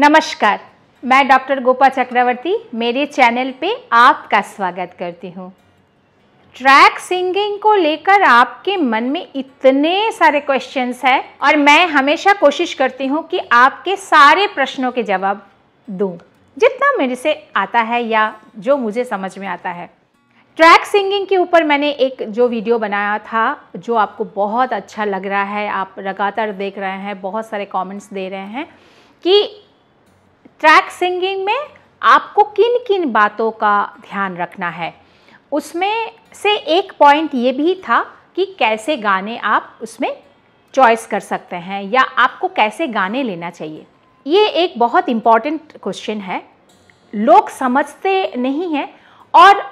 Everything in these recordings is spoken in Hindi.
नमस्कार मैं डॉक्टर गोपा चक्रवर्ती मेरे चैनल पे आपका स्वागत करती हूँ ट्रैक सिंगिंग को लेकर आपके मन में इतने सारे क्वेश्चंस हैं और मैं हमेशा कोशिश करती हूँ कि आपके सारे प्रश्नों के जवाब दूँ जितना मेरे से आता है या जो मुझे समझ में आता है ट्रैक सिंगिंग के ऊपर मैंने एक जो वीडियो बनाया था जो आपको बहुत अच्छा लग रहा है आप लगातार देख रहे हैं बहुत सारे कमेंट्स दे रहे हैं कि ट्रैक सिंगिंग में आपको किन किन बातों का ध्यान रखना है उसमें से एक पॉइंट ये भी था कि कैसे गाने आप उसमें चॉइस कर सकते हैं या आपको कैसे गाने लेना चाहिए ये एक बहुत इम्पॉर्टेंट क्वेश्चन है लोग समझते नहीं हैं और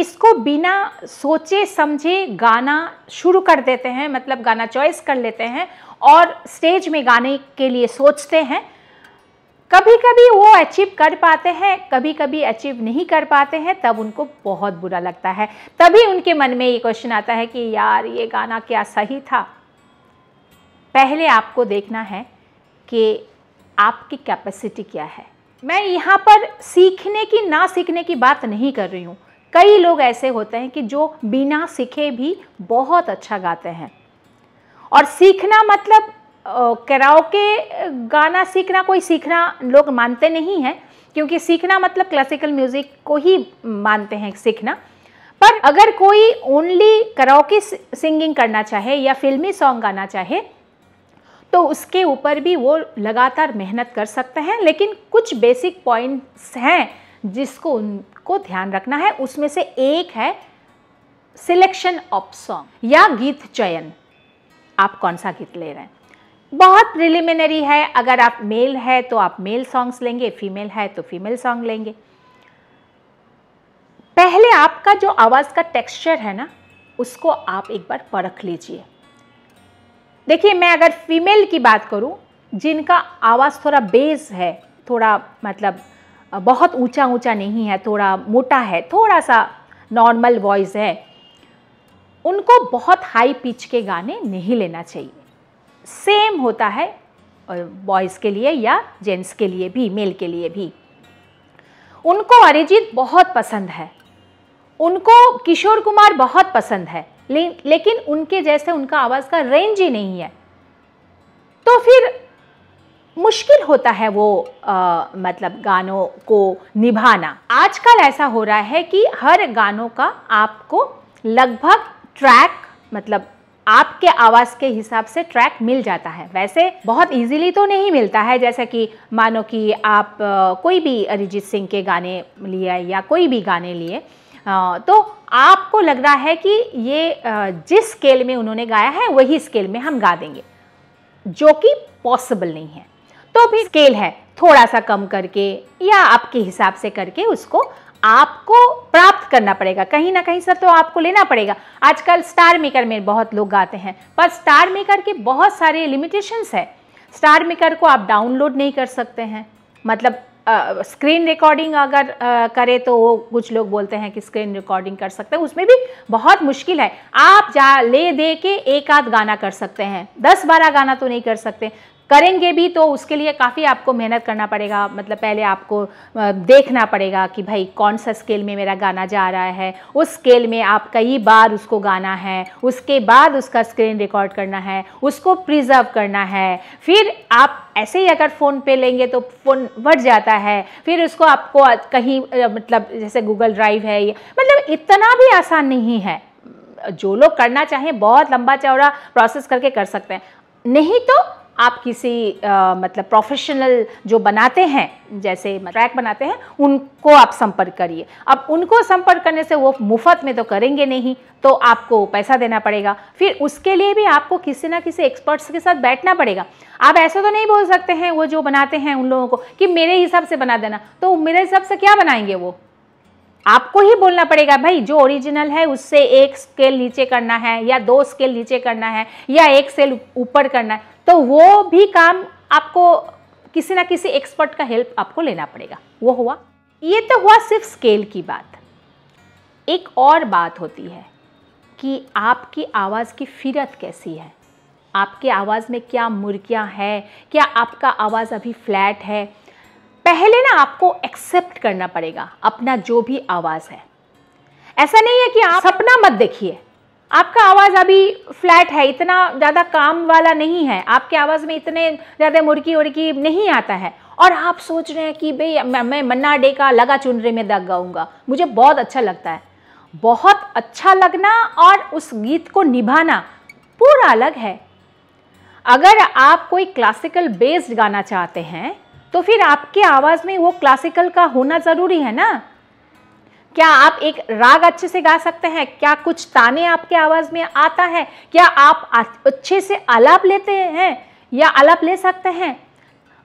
इसको बिना सोचे समझे गाना शुरू कर देते हैं मतलब गाना चॉइस कर लेते हैं और स्टेज में गाने के लिए सोचते हैं कभी कभी वो अचीव कर पाते हैं कभी कभी अचीव नहीं कर पाते हैं तब उनको बहुत बुरा लगता है तभी उनके मन में ये क्वेश्चन आता है कि यार ये गाना क्या सही था पहले आपको देखना है कि आपकी कैपेसिटी क्या है मैं यहाँ पर सीखने की ना सीखने की बात नहीं कर रही हूँ कई लोग ऐसे होते हैं कि जो बिना सीखे भी बहुत अच्छा गाते हैं और सीखना मतलब कराओके गाना सीखना कोई सीखना लोग मानते नहीं हैं क्योंकि सीखना मतलब क्लासिकल म्यूज़िक को ही मानते हैं सीखना पर अगर कोई ओनली कराओके सिंगिंग करना चाहे या फिल्मी सॉन्ग गाना चाहे तो उसके ऊपर भी वो लगातार मेहनत कर सकते हैं लेकिन कुछ बेसिक पॉइंट्स हैं जिसको उनको ध्यान रखना है उसमें से एक है सिलेक्शन ऑफ सॉन्ग या गीत चयन आप कौन सा गीत ले रहे हैं बहुत प्रिलिमिनरी है अगर आप मेल है तो आप मेल सॉन्ग्स लेंगे फीमेल है तो फीमेल सॉन्ग लेंगे पहले आपका जो आवाज़ का टेक्सचर है ना उसको आप एक बार परख लीजिए देखिए मैं अगर फीमेल की बात करूं जिनका आवाज़ थोड़ा बेस है थोड़ा मतलब बहुत ऊंचा ऊंचा नहीं है थोड़ा मोटा है थोड़ा सा नॉर्मल वॉइस है उनको बहुत हाई पिच के गाने नहीं लेना चाहिए सेम होता है बॉयज़ के लिए या जेंट्स के लिए भी मेल के लिए भी उनको अरिजीत बहुत पसंद है उनको किशोर कुमार बहुत पसंद है ले, लेकिन उनके जैसे उनका आवाज़ का रेंज ही नहीं है तो फिर मुश्किल होता है वो आ, मतलब गानों को निभाना आजकल ऐसा हो रहा है कि हर गानों का आपको लगभग ट्रैक मतलब आपके आवाज़ के हिसाब से ट्रैक मिल जाता है वैसे बहुत इजीली तो नहीं मिलता है जैसा कि मानो कि आप कोई भी अरिजीत सिंह के गाने लिए या कोई भी गाने लिए तो आपको लग रहा है कि ये जिस स्केल में उन्होंने गाया है वही स्केल में हम गा देंगे जो कि पॉसिबल नहीं है तो भी स्केल है थोड़ा सा कम करके या आपके हिसाब से करके उसको आपको करना पड़ेगा कहीं ना कहीं सर तो आपको लेना पड़ेगा आजकल स्टार मेकर में बहुत लोग गाते हैं पर स्टार मेकर के बहुत सारे लिमिटेशंस है स्टार मेकर को आप डाउनलोड नहीं कर सकते हैं मतलब स्क्रीन uh, रिकॉर्डिंग अगर uh, करें तो वो कुछ लोग बोलते हैं कि स्क्रीन रिकॉर्डिंग कर सकते हैं उसमें भी बहुत मुश्किल है आप जा ले दे के एक आध गाना कर सकते हैं दस बारह गाना तो नहीं कर सकते करेंगे भी तो उसके लिए काफ़ी आपको मेहनत करना पड़ेगा मतलब पहले आपको देखना पड़ेगा कि भाई कौन सा स्केल में मेरा गाना जा रहा है उस स्केल में आप कई बार उसको गाना है उसके बाद उसका स्क्रीन रिकॉर्ड करना है उसको प्रिजर्व करना है फिर आप ऐसे ही अगर फ़ोन पे लेंगे तो फ़ोन बढ़ जाता है फिर उसको आपको कहीं मतलब जैसे गूगल ड्राइव है मतलब इतना भी आसान नहीं है जो लोग करना चाहें बहुत लंबा चौड़ा प्रोसेस करके कर सकते हैं नहीं तो आप किसी आ, मतलब प्रोफेशनल जो बनाते हैं जैसे ट्रैक मतलब बनाते हैं उनको आप संपर्क करिए अब उनको संपर्क करने से वो मुफ्त में तो करेंगे नहीं तो आपको पैसा देना पड़ेगा फिर उसके लिए भी आपको किसी ना किसी एक्सपर्ट्स के साथ बैठना पड़ेगा आप ऐसे तो नहीं बोल सकते हैं वो जो बनाते हैं उन लोगों को कि मेरे हिसाब से बना देना तो मेरे हिसाब से क्या बनाएंगे वो आपको ही बोलना पड़ेगा भाई जो ओरिजिनल है उससे एक स्केल नीचे करना है या दो स्केल नीचे करना है या एक सेल ऊपर करना है तो वो भी काम आपको किसी ना किसी एक्सपर्ट का हेल्प आपको लेना पड़ेगा वो हुआ ये तो हुआ सिर्फ स्केल की बात एक और बात होती है कि आपकी आवाज़ की फिरत कैसी है आपके आवाज़ में क्या मुर्गियाँ हैं क्या आपका आवाज़ अभी फ्लैट है पहले ना आपको एक्सेप्ट करना पड़ेगा अपना जो भी आवाज़ है ऐसा नहीं है कि आप सपना मत देखिए आपका आवाज़ अभी फ्लैट है इतना ज़्यादा काम वाला नहीं है आपके आवाज़ में इतने ज़्यादा मुर्की उड़की नहीं आता है और आप सोच रहे हैं कि भाई मैं मन्ना डे का लगा चुनरे में दग गाऊँगा मुझे बहुत अच्छा लगता है बहुत अच्छा लगना और उस गीत को निभाना पूरा अलग है अगर आप कोई क्लासिकल बेस्ड गाना चाहते हैं तो फिर आपके आवाज़ में वो क्लासिकल का होना ज़रूरी है ना क्या आप एक राग अच्छे से गा सकते हैं क्या कुछ ताने आपके आवाज़ में आता है क्या आप अच्छे से आलाप लेते हैं या आलाप ले सकते हैं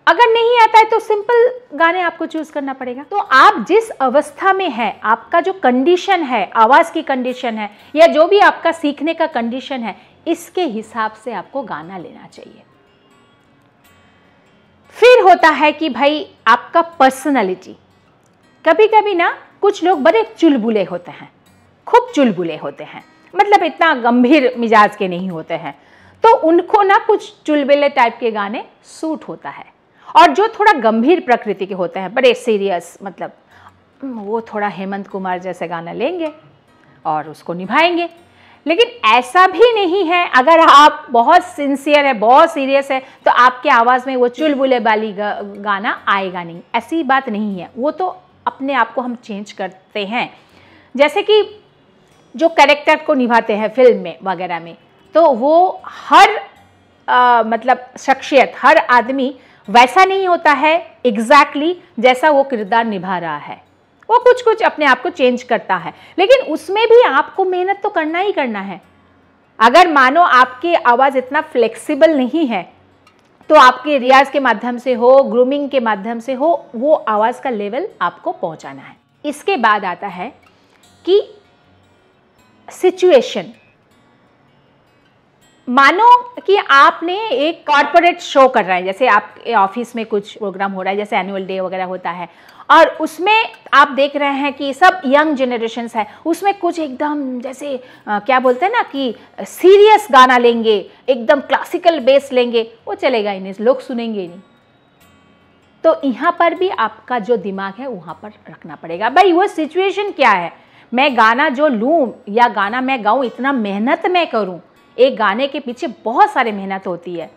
अगर नहीं आता है तो सिंपल गाने आपको चूज करना पड़ेगा तो आप जिस अवस्था में है आपका जो कंडीशन है आवाज़ की कंडीशन है या जो भी आपका सीखने का कंडीशन है इसके हिसाब से आपको गाना लेना चाहिए फिर होता है कि भाई आपका पर्सनालिटी कभी कभी ना कुछ लोग बड़े चुलबुले होते हैं खूब चुलबुले होते हैं मतलब इतना गंभीर मिजाज के नहीं होते हैं तो उनको ना कुछ चुलबुले टाइप के गाने सूट होता है और जो थोड़ा गंभीर प्रकृति के होते हैं बड़े सीरियस मतलब वो थोड़ा हेमंत कुमार जैसे गाना लेंगे और उसको निभाएंगे लेकिन ऐसा भी नहीं है अगर आप बहुत सिंसियर है बहुत सीरियस है तो आपके आवाज़ में वो चुलबुले वाली गाना आएगा नहीं ऐसी बात नहीं है वो तो अपने आप को हम चेंज करते हैं जैसे कि जो कैरेक्टर को निभाते हैं फिल्म में वगैरह में तो वो हर आ, मतलब शख्सियत हर आदमी वैसा नहीं होता है एग्जैक्टली exactly जैसा वो किरदार निभा रहा है वो कुछ कुछ अपने आप को चेंज करता है लेकिन उसमें भी आपको मेहनत तो करना ही करना है अगर मानो आपकी आवाज़ इतना फ्लेक्सिबल नहीं है तो आपके रियाज के माध्यम से हो ग्रूमिंग के माध्यम से हो वो आवाज़ का लेवल आपको पहुंचाना है इसके बाद आता है कि सिचुएशन मानो कि आपने एक कॉरपोरेट शो कर रहा है जैसे आपके ऑफिस में कुछ प्रोग्राम हो रहा है जैसे एनुअल डे वगैरह होता है और उसमें आप देख रहे हैं कि सब यंग जनरेशन है उसमें कुछ एकदम जैसे आ, क्या बोलते हैं ना कि सीरियस गाना लेंगे एकदम क्लासिकल बेस लेंगे वो चलेगा ही नहीं लोग सुनेंगे ही नहीं तो यहाँ पर भी आपका जो दिमाग है वहाँ पर रखना पड़ेगा भाई वो सिचुएशन क्या है मैं गाना जो लूँ या गाना मैं गाऊँ इतना मेहनत मैं करूँ एक गाने के पीछे बहुत सारे मेहनत होती है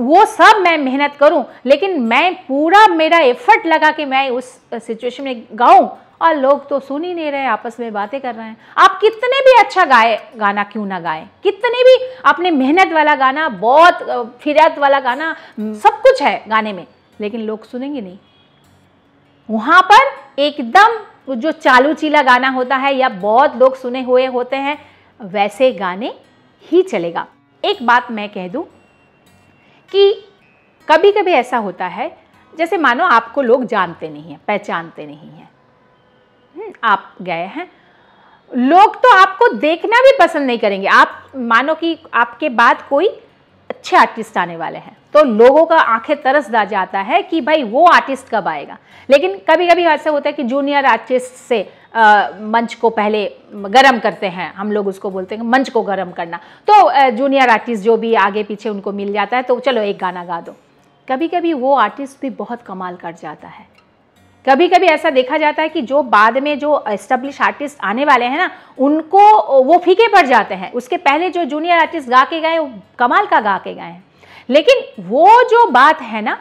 वो सब मैं मेहनत करूं लेकिन मैं पूरा मेरा एफर्ट लगा कि मैं उस सिचुएशन में गाऊं और लोग तो सुन ही नहीं रहे आपस में बातें कर रहे हैं आप कितने भी अच्छा गाए गाना क्यों ना गाए कितने भी अपने मेहनत वाला गाना बहुत फिरत वाला गाना सब कुछ है गाने में लेकिन लोग सुनेंगे नहीं वहाँ पर एकदम जो चालू चीला गाना होता है या बहुत लोग सुने हुए होते हैं वैसे गाने ही चलेगा एक बात मैं कह दूँ कि कभी कभी ऐसा होता है जैसे मानो आपको लोग जानते नहीं हैं पहचानते नहीं हैं हम्म, आप गए हैं लोग तो आपको देखना भी पसंद नहीं करेंगे आप मानो कि आपके बाद कोई अच्छे आर्टिस्ट आने वाले हैं तो लोगों का आंखें तरस दा जाता है कि भाई वो आर्टिस्ट कब आएगा लेकिन कभी कभी ऐसा होता है कि जूनियर आर्टिस्ट से आ, मंच को पहले गर्म करते हैं हम लोग उसको बोलते हैं मंच को गर्म करना तो जूनियर आर्टिस्ट जो भी आगे पीछे उनको मिल जाता है तो चलो एक गाना गा दो कभी कभी वो आर्टिस्ट भी बहुत कमाल कर जाता है कभी कभी ऐसा देखा जाता है कि जो बाद में जो एस्टेब्लिश आर्टिस्ट आने वाले हैं ना उनको वो फीके पड़ जाते हैं उसके पहले जो जूनियर आर्टिस्ट गा के गए कमाल का गा के गए हैं लेकिन वो जो बात है ना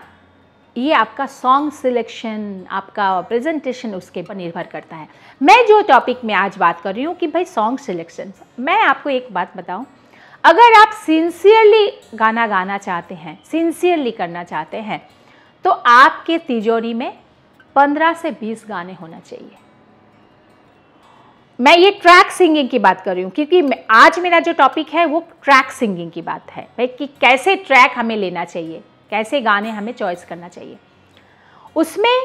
ये आपका सॉन्ग सिलेक्शन आपका प्रेजेंटेशन उसके पर निर्भर करता है मैं जो टॉपिक में आज बात कर रही हूँ कि भाई सॉन्ग सिलेक्शन मैं आपको एक बात बताऊँ अगर आप सिंसियरली गाना गाना चाहते हैं सिंसियरली करना चाहते हैं तो आपके तिजोरी में 15 से 20 गाने होना चाहिए मैं ये ट्रैक सिंगिंग की बात कर रही हूँ क्योंकि आज मेरा जो टॉपिक है वो ट्रैक सिंगिंग की बात है भाई कि कैसे ट्रैक हमें लेना चाहिए कैसे गाने हमें चॉइस करना चाहिए उसमें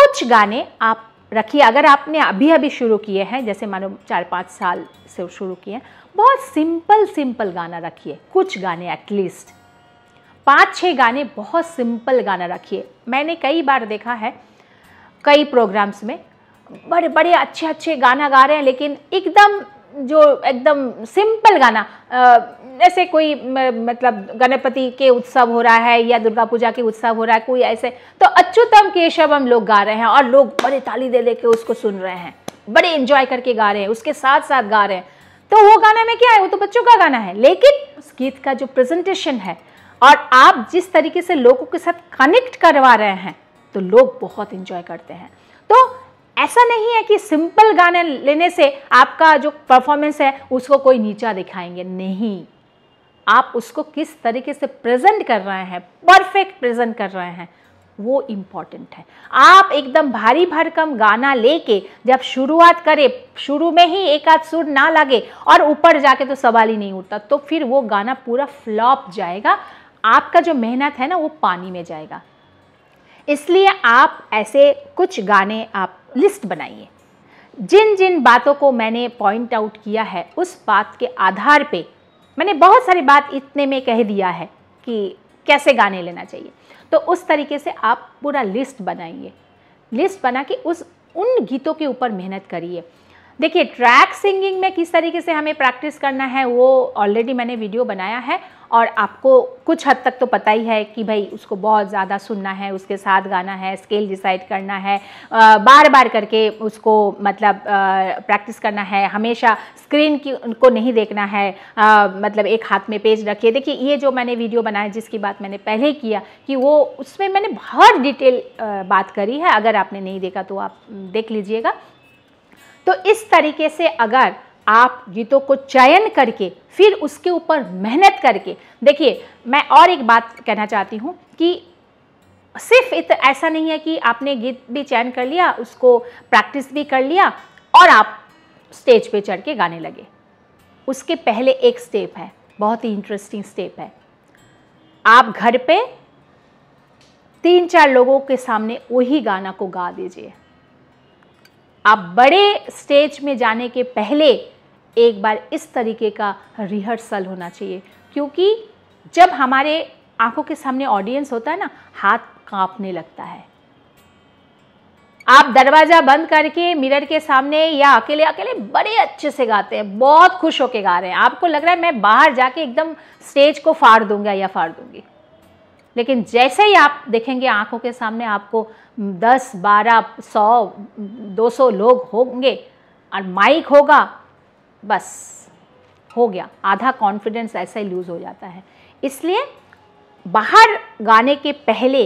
कुछ गाने आप रखिए अगर आपने अभी अभी शुरू किए हैं जैसे मानो चार पाँच साल से शुरू किए हैं बहुत सिंपल सिंपल गाना रखिए कुछ गाने एटलीस्ट पाँच छः गाने बहुत सिंपल गाना रखिए मैंने कई बार देखा है कई प्रोग्राम्स में बड़े बड़े अच्छे अच्छे गाना गा रहे हैं लेकिन एकदम जो एकदम सिंपल गाना ऐसे कोई मतलब गणपति के उत्सव हो रहा है या दुर्गा पूजा के उत्सव हो रहा है कोई ऐसे तो अच्युतम केशव हम लोग गा रहे हैं और लोग बड़े ताली दे दे के उसको सुन रहे हैं बड़े इंजॉय करके गा रहे हैं उसके साथ साथ गा रहे हैं तो वो गाना में क्या है वो तो बच्चों का गाना है लेकिन उस गीत का जो प्रेजेंटेशन है और आप जिस तरीके से लोगों के साथ कनेक्ट करवा रहे हैं तो लोग बहुत इंजॉय करते हैं तो ऐसा नहीं है कि सिंपल गाने लेने से आपका जो परफॉर्मेंस है उसको कोई नीचा दिखाएंगे नहीं आप उसको किस तरीके से प्रेजेंट कर रहे हैं परफेक्ट प्रेजेंट कर रहे हैं वो इम्पॉर्टेंट है आप एकदम भारी भरकम गाना लेके जब शुरुआत करें शुरू में ही एक आध सुर ना लगे और ऊपर जाके तो सवाल ही नहीं उठता तो फिर वो गाना पूरा फ्लॉप जाएगा आपका जो मेहनत है ना वो पानी में जाएगा इसलिए आप ऐसे कुछ गाने आप लिस्ट बनाइए जिन जिन बातों को मैंने पॉइंट आउट किया है उस बात के आधार पे मैंने बहुत सारी बात इतने में कह दिया है कि कैसे गाने लेना चाहिए तो उस तरीके से आप पूरा लिस्ट बनाइए लिस्ट बना के उस उन गीतों के ऊपर मेहनत करिए देखिए ट्रैक सिंगिंग में किस तरीके से हमें प्रैक्टिस करना है वो ऑलरेडी मैंने वीडियो बनाया है और आपको कुछ हद तक तो पता ही है कि भाई उसको बहुत ज़्यादा सुनना है उसके साथ गाना है स्केल डिसाइड करना है बार बार करके उसको मतलब प्रैक्टिस करना है हमेशा स्क्रीन की उनको नहीं देखना है आ, मतलब एक हाथ में पेज रखिए देखिए ये जो मैंने वीडियो बनाया जिसकी बात मैंने पहले किया कि वो उसमें मैंने बहुत डिटेल बात करी है अगर आपने नहीं देखा तो आप देख लीजिएगा तो इस तरीके से अगर आप गीतों को चयन करके फिर उसके ऊपर मेहनत करके देखिए मैं और एक बात कहना चाहती हूँ कि सिर्फ इत ऐसा नहीं है कि आपने गीत भी चयन कर लिया उसको प्रैक्टिस भी कर लिया और आप स्टेज पे चढ़ के गाने लगे उसके पहले एक स्टेप है बहुत ही इंटरेस्टिंग स्टेप है आप घर पे तीन चार लोगों के सामने वही गाना को गा दीजिए आप बड़े स्टेज में जाने के पहले एक बार इस तरीके का रिहर्सल होना चाहिए क्योंकि जब हमारे आंखों के सामने ऑडियंस होता है ना हाथ कांपने लगता है आप दरवाज़ा बंद करके मिरर के सामने या अकेले अकेले बड़े अच्छे से गाते हैं बहुत खुश होके गा रहे हैं आपको लग रहा है मैं बाहर जाके एकदम स्टेज को फाड़ दूंगा या फाड़ दूंगी लेकिन जैसे ही आप देखेंगे आंखों के सामने आपको 10, 12, 100, 200 लोग होंगे और माइक होगा बस हो गया आधा कॉन्फिडेंस ऐसा ही लूज़ हो जाता है इसलिए बाहर गाने के पहले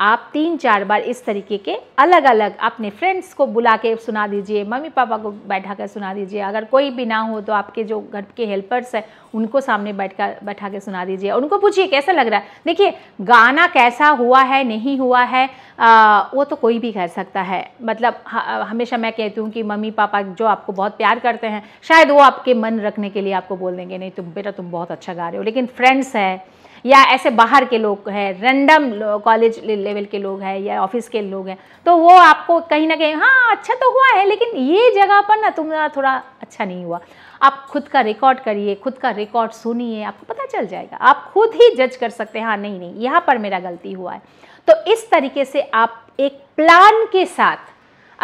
आप तीन चार बार इस तरीके के अलग अलग अपने फ्रेंड्स को बुला के सुना दीजिए मम्मी पापा को बैठा कर सुना दीजिए अगर कोई भी ना हो तो आपके जो घर के हेल्पर्स हैं उनको सामने बैठ कर बैठा के सुना दीजिए और उनको पूछिए कैसा लग रहा है देखिए गाना कैसा हुआ है नहीं हुआ है आ, वो तो कोई भी कह सकता है मतलब हमेशा मैं कहती हूँ कि मम्मी पापा जो आपको बहुत प्यार करते हैं शायद वो आपके मन रखने के लिए आपको बोल देंगे नहीं तुम बेटा तुम बहुत अच्छा गा रहे हो लेकिन फ्रेंड्स है या ऐसे बाहर के लोग हैं रैंडम कॉलेज लेवल के लोग हैं या ऑफिस के लोग हैं तो वो आपको कहीं ना कहीं हाँ अच्छा तो हुआ है लेकिन ये जगह पर ना तुम्हारा थोड़ा अच्छा नहीं हुआ आप खुद का रिकॉर्ड करिए खुद का रिकॉर्ड सुनिए आपको पता चल जाएगा आप खुद ही जज कर सकते हैं हाँ नहीं नहीं यहाँ पर मेरा गलती हुआ है तो इस तरीके से आप एक प्लान के साथ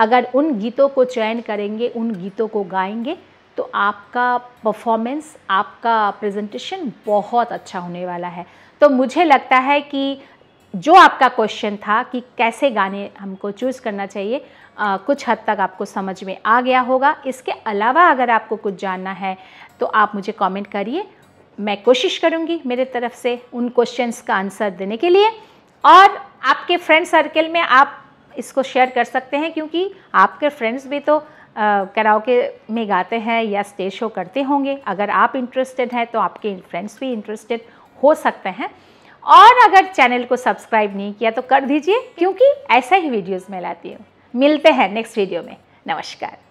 अगर उन गीतों को चयन करेंगे उन गीतों को गाएंगे तो आपका परफॉर्मेंस आपका प्रेजेंटेशन बहुत अच्छा होने वाला है तो मुझे लगता है कि जो आपका क्वेश्चन था कि कैसे गाने हमको चूज़ करना चाहिए आ, कुछ हद तक आपको समझ में आ गया होगा इसके अलावा अगर आपको कुछ जानना है तो आप मुझे कमेंट करिए मैं कोशिश करूँगी मेरे तरफ से उन क्वेश्चंस का आंसर देने के लिए और आपके फ्रेंड सर्कल में आप इसको शेयर कर सकते हैं क्योंकि आपके फ्रेंड्स भी तो कराओके में गाते हैं या स्टेज शो करते होंगे अगर आप इंटरेस्टेड हैं तो आपके फ्रेंड्स भी इंटरेस्टेड हो सकते हैं और अगर चैनल को सब्सक्राइब नहीं किया तो कर दीजिए क्योंकि ऐसा ही वीडियोस मैं लाती हूँ मिलते हैं नेक्स्ट वीडियो में नमस्कार